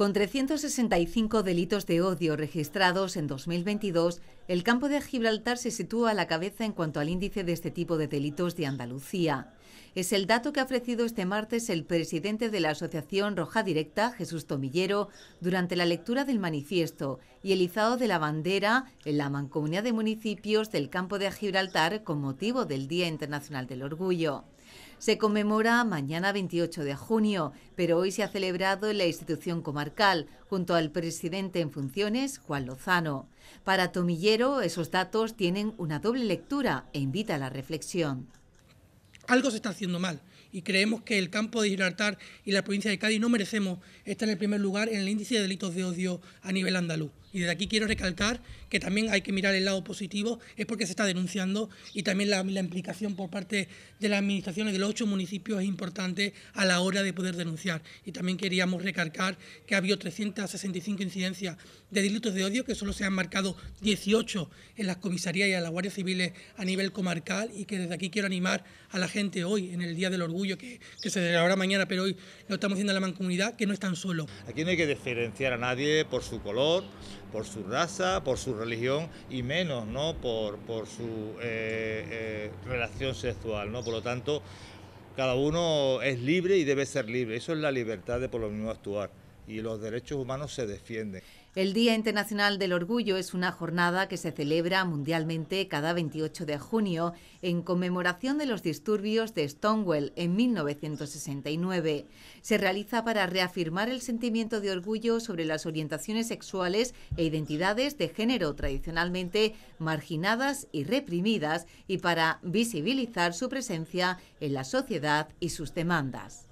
Con 365 delitos de odio registrados en 2022, el campo de Gibraltar se sitúa a la cabeza en cuanto al índice de este tipo de delitos de Andalucía. Es el dato que ha ofrecido este martes el presidente de la Asociación Roja Directa, Jesús Tomillero, durante la lectura del manifiesto y el izado de la bandera en la mancomunidad de municipios del campo de Gibraltar con motivo del Día Internacional del Orgullo. Se conmemora mañana 28 de junio, pero hoy se ha celebrado en la institución comarcal, junto al presidente en funciones, Juan Lozano. Para Tomillero, esos datos tienen una doble lectura e invita a la reflexión algo se está haciendo mal y creemos que el campo de Gibraltar y la provincia de Cádiz no merecemos estar en el primer lugar en el índice de delitos de odio a nivel andaluz. Y desde aquí quiero recalcar que también hay que mirar el lado positivo, es porque se está denunciando y también la, implicación por parte de las administraciones de los ocho municipios es importante a la hora de poder denunciar. Y también queríamos recalcar que ha habido 365 incidencias de delitos de odio, que solo se han marcado 18 en las comisarías y a las guardias civiles a nivel comarcal y que desde aquí quiero animar a la gente hoy, en el Día del Orgullo, que, se celebrará mañana, pero hoy lo estamos haciendo a la mancomunidad, que no están solos. Aquí no hay que diferenciar a nadie por su color por su raza, por su religión y menos ¿no? por, su eh, eh, relación sexual. ¿no? Por lo tanto, cada uno es libre y debe ser libre. Eso es la libertad de por lo mismo actuar y los derechos humanos se defienden. El Día Internacional del Orgullo es una jornada que se celebra mundialmente cada 28 de junio en conmemoración de los disturbios de Stonewall en 1969. Se realiza para reafirmar el sentimiento de orgullo sobre las orientaciones sexuales e identidades de género tradicionalmente marginadas y reprimidas y para visibilizar su presencia en la sociedad y sus demandas.